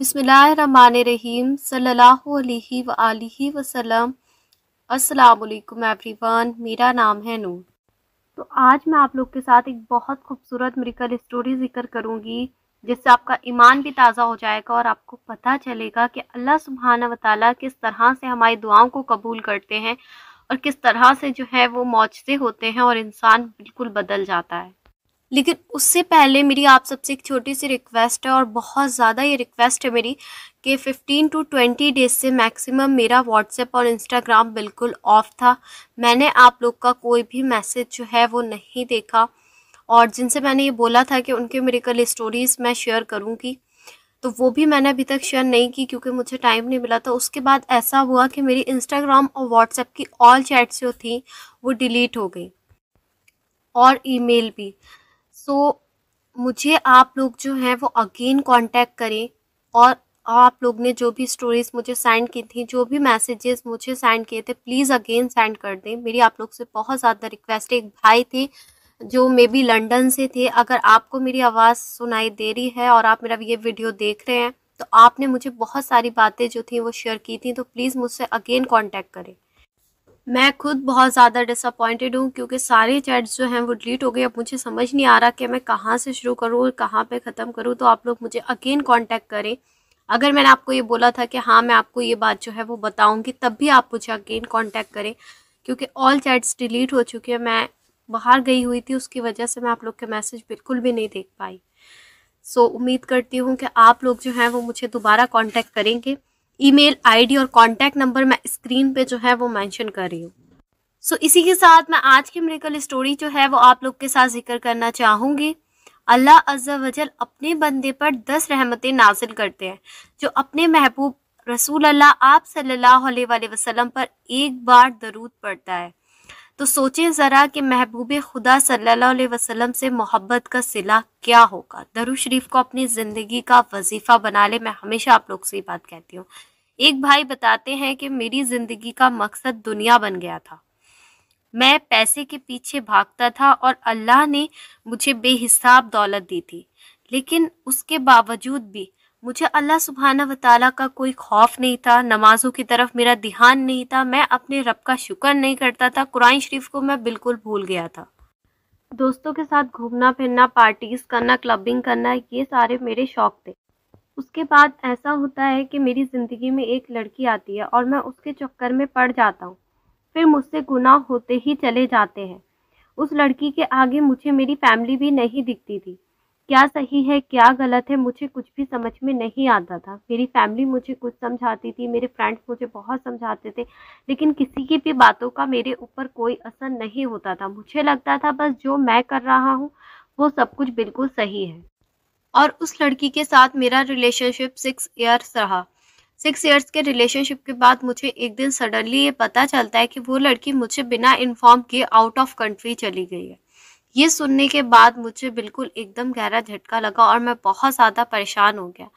बिसमीम सल्लल्लाहु अलैहि अलैहि वसल्लम अस्सलाम वालेकुम एवरीवन मेरा नाम है नूर तो आज मैं आप लोग के साथ एक बहुत खूबसूरत मेरिकल स्टोरी जिक्र करूँगी जिससे आपका ईमान भी ताज़ा हो जाएगा और आपको पता चलेगा कि अल्लाह सुबहाना वाली किस तरह से हमारी दुआओं को कबूल करते हैं और किस तरह से जो है वो मुआजे होते हैं और इंसान बिल्कुल बदल जाता है लेकिन उससे पहले मेरी आप सबसे एक छोटी सी रिक्वेस्ट है और बहुत ज़्यादा ये रिक्वेस्ट है मेरी कि 15 टू 20 डेज से मैक्सिमम मेरा व्हाट्सएप और इंस्टाग्राम बिल्कुल ऑफ था मैंने आप लोग का कोई भी मैसेज जो है वो नहीं देखा और जिनसे मैंने ये बोला था कि उनके मेरे कल स्टोरीज़ मैं शेयर करूँगी तो वो भी मैंने अभी तक शेयर नहीं की क्योंकि मुझे टाइम नहीं मिला था उसके बाद ऐसा हुआ कि मेरी इंस्टाग्राम और व्हाट्सएप की ऑल चैट्स जो थी वो डिलीट हो गई और ईमेल भी सो तो मुझे आप लोग जो हैं वो अगेन कांटेक्ट करें और आप लोग ने जो भी स्टोरीज मुझे सेंड की थी जो भी मैसेजेस मुझे सेंड किए थे प्लीज़ अगेन सेंड कर दें मेरी आप लोग से बहुत ज़्यादा रिक्वेस्ट है एक भाई थे जो मे बी लंडन से थे अगर आपको मेरी आवाज़ सुनाई दे रही है और आप मेरा ये वीडियो देख रहे हैं तो आपने मुझे बहुत सारी बातें जो थी वो शेयर की थी तो प्लीज़ मुझसे अगेन कॉन्टैक्ट करें मैं खुद बहुत ज़्यादा डिसअपॉइंटेड हूँ क्योंकि सारे चैट्स जो हैं वो डिलीट हो गए अब मुझे समझ नहीं आ रहा कि मैं कहाँ से शुरू करूँ और कहाँ पे ख़त्म करूँ तो आप लोग मुझे अगेन कांटेक्ट करें अगर मैंने आपको ये बोला था कि हाँ मैं आपको ये बात जो है वो बताऊँगी तब भी आप मुझे अगेन कॉन्टैक्ट करें क्योंकि ऑल चैट्स डिलीट हो चुके हैं मैं बाहर गई हुई थी उसकी वजह से मैं आप लोग के मैसेज बिल्कुल भी नहीं देख पाई सो so, उम्मीद करती हूँ कि आप लोग जो हैं वो मुझे दोबारा कांटेक्ट करेंगे ईमेल आईडी और कॉन्टैक्ट नंबर मैं स्क्रीन पे जो है वो मेंशन कर रही हूँ सो so, इसी के साथ मैं आज की मेरिकल स्टोरी जो है वो आप लोग के साथ जिक्र करना चाहूँगी अल्लाह अज्जा वजल अपने बंदे पर दस रहमतें नाजिल करते हैं जो अपने महबूब रसूल अल्लाह आप सल्लल्लाहु अलैहि वसल्लम पर एक बार दरूद पड़ता है तो सोचें ज़रा कि महबूब खुदा सल्लल्लाहु अलैहि वसल्लम से मोहब्बत का सिला क्या होगा दरू शरीफ को अपनी ज़िंदगी का वजीफ़ा बना ले मैं हमेशा आप लोग से ही बात कहती हूँ एक भाई बताते हैं कि मेरी ज़िंदगी का मकसद दुनिया बन गया था मैं पैसे के पीछे भागता था और अल्लाह ने मुझे बेहिसाब दौलत दी थी लेकिन उसके बावजूद भी मुझे अल्लाह सुबहाना व ताली का कोई खौफ नहीं था नमाज़ों की तरफ मेरा ध्यान नहीं था मैं अपने रब का शुक्र नहीं करता था कुरान शरीफ को मैं बिल्कुल भूल गया था दोस्तों के साथ घूमना फिरना पार्टीज़ करना क्लबिंग करना ये सारे मेरे शौक़ थे उसके बाद ऐसा होता है कि मेरी ज़िंदगी में एक लड़की आती है और मैं उसके चक्कर में पड़ जाता हूँ फिर मुझसे गुनाह होते ही चले जाते हैं उस लड़की के आगे मुझे मेरी फैमिली भी नहीं दिखती थी क्या सही है क्या गलत है मुझे कुछ भी समझ में नहीं आता था मेरी फैमिली मुझे कुछ समझाती थी मेरे फ्रेंड्स मुझे बहुत समझाते थे लेकिन किसी की भी बातों का मेरे ऊपर कोई असर नहीं होता था मुझे लगता था बस जो मैं कर रहा हूँ वो सब कुछ बिल्कुल सही है और उस लड़की के साथ मेरा रिलेशनशिप सिक्स ईयर्स रहा सिक्स ईयर्स के रिलेशनशिप के बाद मुझे एक दिन सडनली ये पता चलता है कि वो लड़की मुझे बिना इन्फॉर्म किए आउट ऑफ कंट्री चली गई है ये सुनने के बाद मुझे बिल्कुल एकदम गहरा झटका लगा और मैं बहुत ज़्यादा परेशान हो गया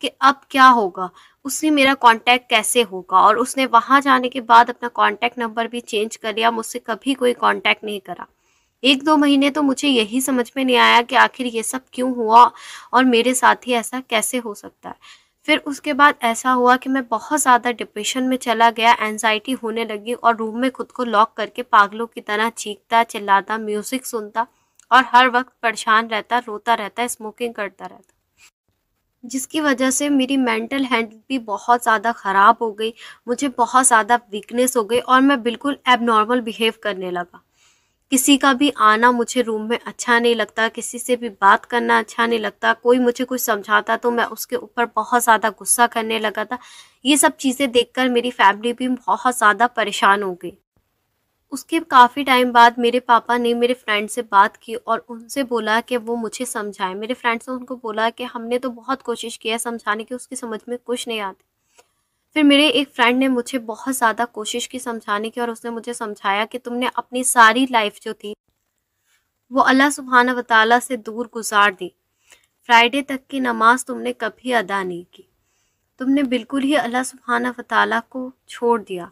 कि अब क्या होगा उससे मेरा कांटेक्ट कैसे होगा और उसने वहाँ जाने के बाद अपना कांटेक्ट नंबर भी चेंज कर लिया मुझसे कभी कोई कांटेक्ट नहीं करा एक दो महीने तो मुझे यही समझ में नहीं आया कि आखिर ये सब क्यों हुआ और मेरे साथ ही ऐसा कैसे हो सकता है फिर उसके बाद ऐसा हुआ कि मैं बहुत ज़्यादा डिप्रेशन में चला गया एनजाइटी होने लगी और रूम में खुद को लॉक करके पागलों की तरह चीखता चिल्लाता म्यूज़िक सुनता और हर वक्त परेशान रहता रोता रहता स्मोकिंग करता रहता जिसकी वजह से मेरी मेंटल हेल्थ भी बहुत ज़्यादा ख़राब हो गई मुझे बहुत ज़्यादा वीकनेस हो गई और मैं बिल्कुल एबनॉर्मल बिहेव करने लगा किसी का भी आना मुझे रूम में अच्छा नहीं लगता किसी से भी बात करना अच्छा नहीं लगता कोई मुझे कुछ समझाता तो मैं उसके ऊपर बहुत ज़्यादा गुस्सा करने लगा था ये सब चीज़ें देखकर मेरी फैमिली भी बहुत ज़्यादा परेशान हो गई उसके काफ़ी टाइम बाद मेरे पापा ने मेरे फ्रेंड से बात की और उनसे बोला कि वो मुझे समझाएं मेरे फ्रेंड्स ने उनको बोला कि हमने तो बहुत कोशिश किया समझाने की उसकी समझ में कुछ नहीं आती फिर मेरे एक फ्रेंड ने मुझे बहुत ज़्यादा कोशिश की समझाने की और उसने मुझे समझाया कि तुमने अपनी सारी लाइफ जो थी वो अल्लाह सुबहाना वाली से दूर गुजार दी फ्राइडे तक की नमाज तुमने कभी अदा नहीं की तुमने बिल्कुल ही अल्लाह सुबहाना वाली को छोड़ दिया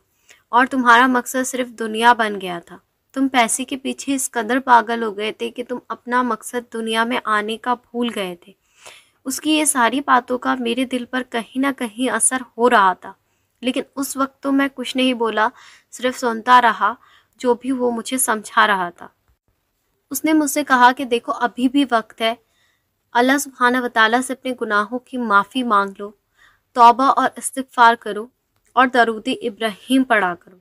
और तुम्हारा मकसद सिर्फ दुनिया बन गया था तुम पैसे के पीछे इस कदर पागल हो गए थे कि तुम अपना मकसद दुनिया में आने का भूल गए थे उसकी ये सारी बातों का मेरे दिल पर कहीं ना कहीं असर हो रहा था लेकिन उस वक्त तो मैं कुछ नहीं बोला सिर्फ सुनता रहा जो भी वो मुझे समझा रहा था उसने मुझसे कहा कि देखो अभी भी वक्त है अल्लाह सुबहाना वताला से अपने गुनाहों की माफ़ी मांग लो तोबा और इस्तफ़ार करो और दरूद इब्राहिम पढ़ा करो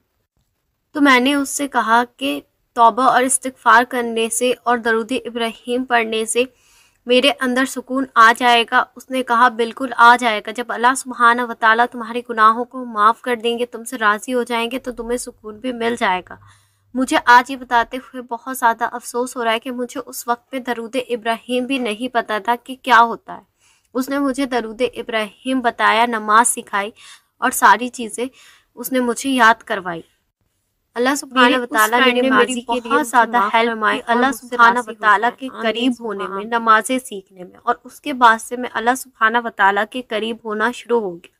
तो मैंने उससे कहा कि तोबा और इस्तफ़ार करने से और दरूद इब्राहिम पढ़ने से मेरे अंदर सुकून आ जाएगा उसने कहा बिल्कुल आ जाएगा जब अल्लाह सुबहाना व तुम्हारे गुनाहों को माफ़ कर देंगे तुमसे राज़ी हो जाएंगे तो तुम्हें सुकून भी मिल जाएगा मुझे आज ये बताते हुए बहुत ज़्यादा अफसोस हो रहा है कि मुझे उस वक्त पे दरूद इब्राहिम भी नहीं पता था कि क्या होता है उसने मुझे दरूद इब्राहिम बताया नमाज सिखाई और सारी चीज़ें उसने मुझे याद करवाई अल्लाह सुबहाना वताला ने मेरी बहुत ज़्यादा हेल्प की अल्लाह सुबहाना वताला के करीब होने में नमाज़ें सीखने में और उसके बाद से मैं अल्लाह सुबहाना वताला के करीब होना शुरू हो गया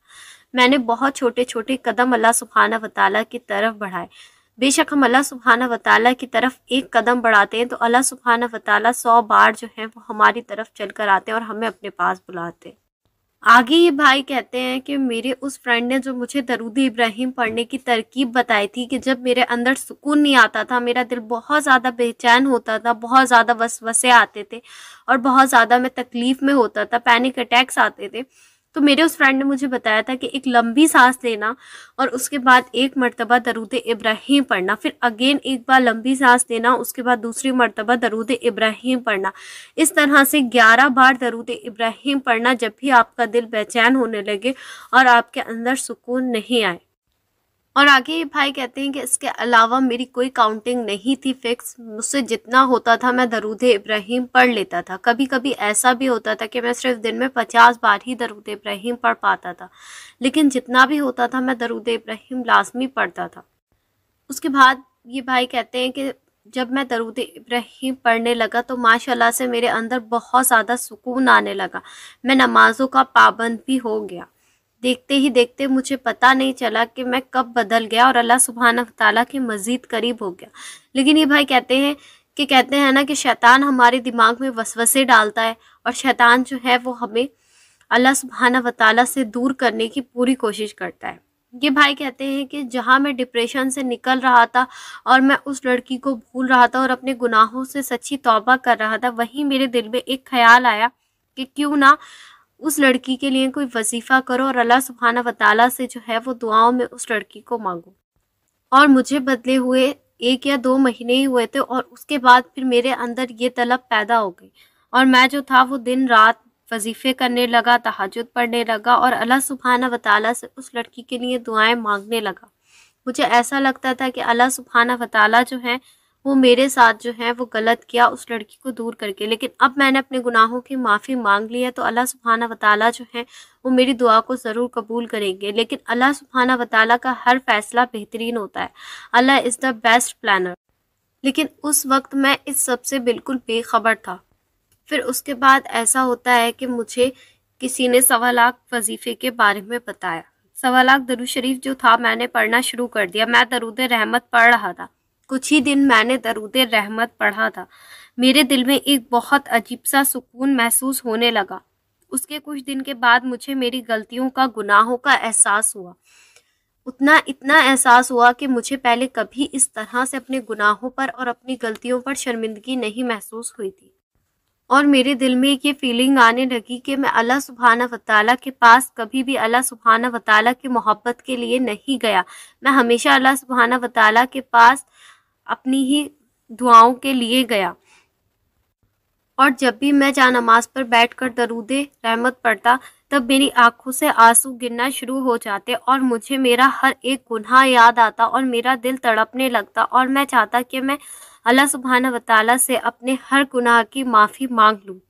मैंने बहुत छोटे छोटे कदम अल्लाह सुबहाना वताला की तरफ बढ़ाए बेशक हम अल्लाह सुबहाना वताला की तरफ एक कदम बढ़ाते हैं तो अल्लाह सुबहाना वताला सौ बार जो है वो हमारी तरफ चल कर आते हैं और हमें अपने पास बुलाते हैं आगे ये भाई कहते हैं कि मेरे उस फ्रेंड ने जो मुझे दरूद इब्राहिम पढ़ने की तरकीब बताई थी कि जब मेरे अंदर सुकून नहीं आता था मेरा दिल बहुत ज़्यादा बेचैन होता था बहुत ज़्यादा वसवसे आते थे और बहुत ज़्यादा मैं तकलीफ़ में होता था पैनिक अटैक्स आते थे तो मेरे उस फ्रेंड ने मुझे बताया था कि एक लंबी सांस लेना और उसके बाद एक मरतबा दरूद इब्राहिम पढ़ना फिर अगेन एक बार लंबी सांस लेना उसके बाद दूसरी मरतबा दरूद इब्राहिम पढ़ना इस तरह से ग्यारह बार दरूद इब्राहिम पढ़ना जब भी आपका दिल बेचैन होने लगे और आपके अंदर सुकून नहीं आए और आगे ये भाई कहते हैं कि इसके अलावा मेरी कोई काउंटिंग नहीं थी फिक्स मुझसे जितना होता था मैं दरूद इब्राहिम पढ़ लेता था कभी कभी ऐसा भी होता था कि मैं सिर्फ दिन में पचास बार ही दरूद इब्राहिम पढ़ पाता था लेकिन जितना भी होता था मैं दरूद इब्राहिम लाजमी पढ़ता था उसके बाद ये भाई कहते हैं कि जब मैं दरूद इब्राहिम पढ़ने लगा तो माशाल्लाह से मेरे अंदर बहुत ज़्यादा सुकून आने लगा मैं नमाज़ों का पाबंद भी हो गया देखते ही देखते मुझे पता नहीं चला कि मैं कब बदल गया और अल्लाह सुबहाना तला के मज़ीद करीब हो गया लेकिन ये भाई कहते हैं कि कहते हैं ना कि शैतान हमारे दिमाग में वसवसे डालता है और शैतान जो है वो हमें अल्लाह सुबहाना वाली से दूर करने की पूरी कोशिश करता है ये भाई कहते हैं कि जहाँ मैं डिप्रेशन से निकल रहा था और मैं उस लड़की को भूल रहा था और अपने गुनाहों से सच्ची तौबा कर रहा था वहीं मेरे दिल में एक ख्याल आया कि क्यों ना उस लड़की के लिए कोई वजीफ़ा करो और अल्लाह सुबहाना वताला से जो है वो दुआओं में उस लड़की को मांगो और मुझे बदले हुए एक या दो महीने ही हुए थे और उसके बाद फिर मेरे अंदर ये तलब पैदा हो गई और मैं जो था वो दिन रात वजीफ़े करने लगा तहाजुद पढ़ने लगा और अल्लाह सुबहाना वताला से उस लड़की के लिए दुआएं मांगने लगा मुझे ऐसा लगता था कि अल्लाह सुबहाना वताला जो है वो मेरे साथ जो है वो गलत किया उस लड़की को दूर करके लेकिन अब मैंने अपने गुनाहों की माफ़ी मांग ली है तो अल्लाह सुबहाना वताला जो है वो मेरी दुआ को ज़रूर कबूल करेंगे लेकिन अल्लाह सुबहाना वताला का हर फैसला बेहतरीन होता है Allah is the best planner लेकिन उस वक्त मैं इस सबसे बिल्कुल बेखबर था फिर उसके बाद ऐसा होता है कि मुझे किसी ने सवा लाख वजीफ़े के बारे में बताया सवा लाख दरुद शरीफ जो था मैंने पढ़ना शुरू कर दिया मैं दरुद रहमत पढ़ रहा था कुछ ही दिन मैंने दरूद रहमत पढ़ा था मेरे दिल में एक बहुत अजीब सा सुकून महसूस होने लगा उसके कुछ दिन के बाद मुझे मेरी गलतियों का गुनाहों का एहसास हुआ उतना इतना एहसास हुआ कि मुझे पहले कभी इस तरह से अपने गुनाहों पर और अपनी गलतियों पर शर्मिंदगी नहीं महसूस हुई थी और मेरे दिल में ये फीलिंग आने लगी कि मैं अल्लाह सुबहाना वताला के पास कभी भी अल्लाह सुबहाना वताला की मोहब्बत के लिए नहीं गया मैं हमेशा अल्लाह सुबहाना वताला के पास अपनी ही दुआओं के लिए गया और जब भी मैं जा नमाज पर बैठ कर दरूद रहमत पढ़ता तब मेरी आंखों से आंसू गिरना शुरू हो जाते और मुझे मेरा हर एक गुनाह याद आता और मेरा दिल तड़पने लगता और मैं चाहता कि मैं अल्लाह सुबहाना वताला से अपने हर गुनाह की माफ़ी मांग लूँ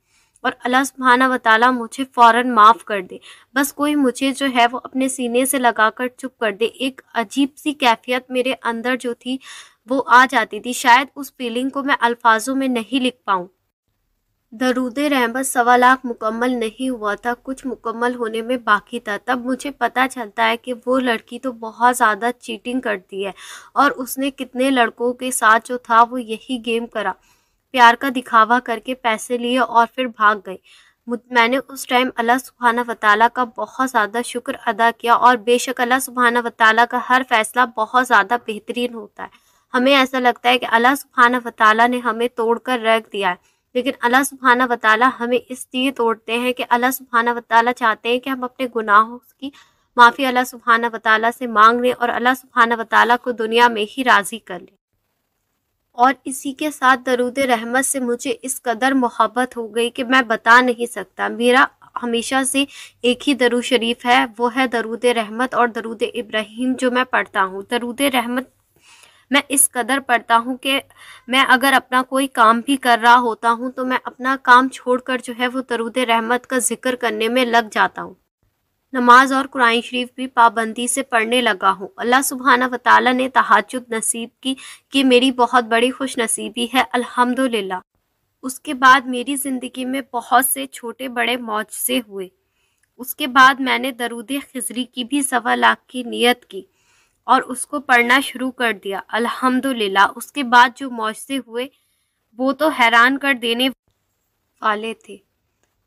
और अल्लाह सुबहाना वताला मुझे फ़ौर माफ़ कर दे बस कोई मुझे जो है वो अपने सीने से लगा कर चुप कर दे एक अजीब सी कैफियत मेरे अंदर जो थी वो आ जाती थी शायद उस फीलिंग को मैं अल्फाजों में नहीं लिख पाऊँ दरूद रहमत सवा लाख मुकम्मल नहीं हुआ था कुछ मुकम्मल होने में बाकी था तब मुझे पता चलता है कि वो लड़की तो बहुत ज़्यादा चीटिंग करती है और उसने कितने लड़कों के साथ जो था वो यही गेम करा प्यार का दिखावा करके पैसे लिए और फिर भाग गई मैंने उस टाइम अल्लाह सुबहाना वताला का बहुत ज़्यादा शुक्र अदा किया और बेशक अल्लाह सुबहाना वताला का हर फैसला बहुत ज़्यादा बेहतरीन होता है हमें ऐसा लगता है कि अल्लाह सुबहाना वाली ने हमें तोड़ कर रख दिया है लेकिन अल्लाह सुबहाना वाली हमें इसलिए तोड़ते हैं कि अल्लाह सुबहाना वाली चाहते हैं कि हम अपने गुनाहों की माफ़ी अल्लाह सुबहाना वाली से मांग लें और अल्लाह सुबहाना वाली को दुनिया में ही राज़ी कर लें और इसी के साथ दरूद रहमत से मुझे इस कदर मोहब्बत हो गई कि मैं बता नहीं सकता मेरा हमेशा से एक ही दरू शरीफ है वो है दरूद रहमत और दरूद इब्राहिम जो मैं पढ़ता हूँ दरूद रहमत मैं इस कदर पढ़ता हूँ कि मैं अगर अपना कोई काम भी कर रहा होता हूँ तो मैं अपना काम छोड़कर जो है वो तरूद रहमत का जिक्र करने में लग जाता हूँ नमाज और कुरान शरीफ भी पाबंदी से पढ़ने लगा हूँ अल्लाह सुबहाना वाली ने तहाजुद नसीब की कि मेरी बहुत बड़ी खुश नसीबी है अल्हम्दुलिल्लाह उसके बाद मेरी ज़िंदगी में बहुत से छोटे बड़े मौज हुए उसके बाद मैंने दरूद खजरी की भी सवा लाख की नीयत की और उसको पढ़ना शुरू कर दिया अल्हम्दुलिल्लाह उसके बाद जो मौजे हुए वो तो हैरान कर देने वाले थे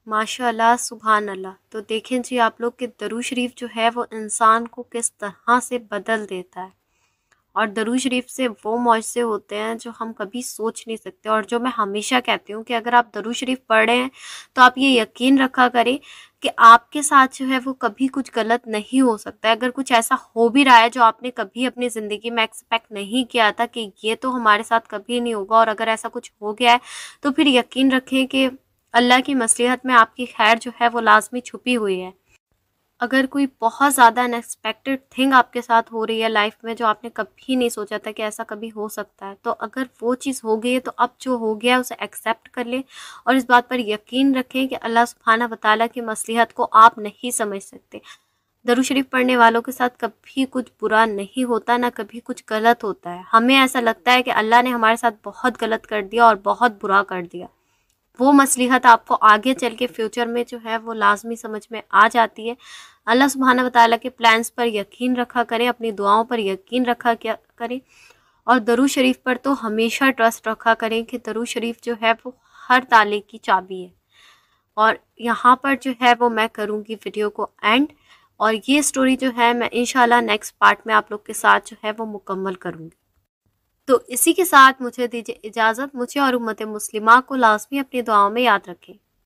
माशाल्लाह सुबहान अल्लाह तो देखें जी आप लोग के दरू शरीफ जो है वो इंसान को किस तरह से बदल देता है और दरू शरीफ से वो मौजे होते हैं जो हम कभी सोच नहीं सकते और जो मैं हमेशा कहती हूँ कि अगर आप दरू शरीफ पढ़ रहे हैं तो आप ये यकीन रखा करें कि आपके साथ जो है वो कभी कुछ गलत नहीं हो सकता है अगर कुछ ऐसा हो भी रहा है जो आपने कभी अपनी ज़िंदगी में एक्सपेक्ट नहीं किया था कि ये तो हमारे साथ कभी नहीं होगा और अगर ऐसा कुछ हो गया है तो फिर यकीन रखें कि अल्लाह की मसलहत में आपकी खैर जो है वो लाजमी छुपी हुई है अगर कोई बहुत ज़्यादा अनएक्सपेक्टेड थिंग आपके साथ हो रही है लाइफ में जो आपने कभी नहीं सोचा था कि ऐसा कभी हो सकता है तो अगर वो चीज़ हो गई है तो अब जो हो गया है उसे एक्सेप्ट कर लें और इस बात पर यकीन रखें कि अल्लाह सुबहाना वताला की मसलहत को आप नहीं समझ सकते दरू शरीफ पढ़ने वालों के साथ कभी कुछ बुरा नहीं होता ना कभी कुछ गलत होता है हमें ऐसा लगता है कि अल्लाह ने हमारे साथ बहुत गलत कर दिया और बहुत बुरा कर दिया वो मसलहत आपको आगे चल के फ्यूचर में जो है वो लाजमी समझ में आ जाती है अल्लाह सुबहाना वाली के प्लान्स पर यकीन रखा करें अपनी दुआओं पर यकीन रखा क्या करें और दरू शरीफ पर तो हमेशा ट्रस्ट रखा करें कि दरू शरीफ जो है वो हर ताले की चाबी है और यहाँ पर जो है वो मैं करूँगी वीडियो को एंड और ये स्टोरी जो है मैं इन नेक्स्ट पार्ट में आप लोग के साथ जो है वो मुकम्मल करूँगी तो इसी के साथ मुझे दीजिए इजाज़त मुझे और उम्मत मुस्लिमा को लाजमी अपनी दुआओं में याद रखें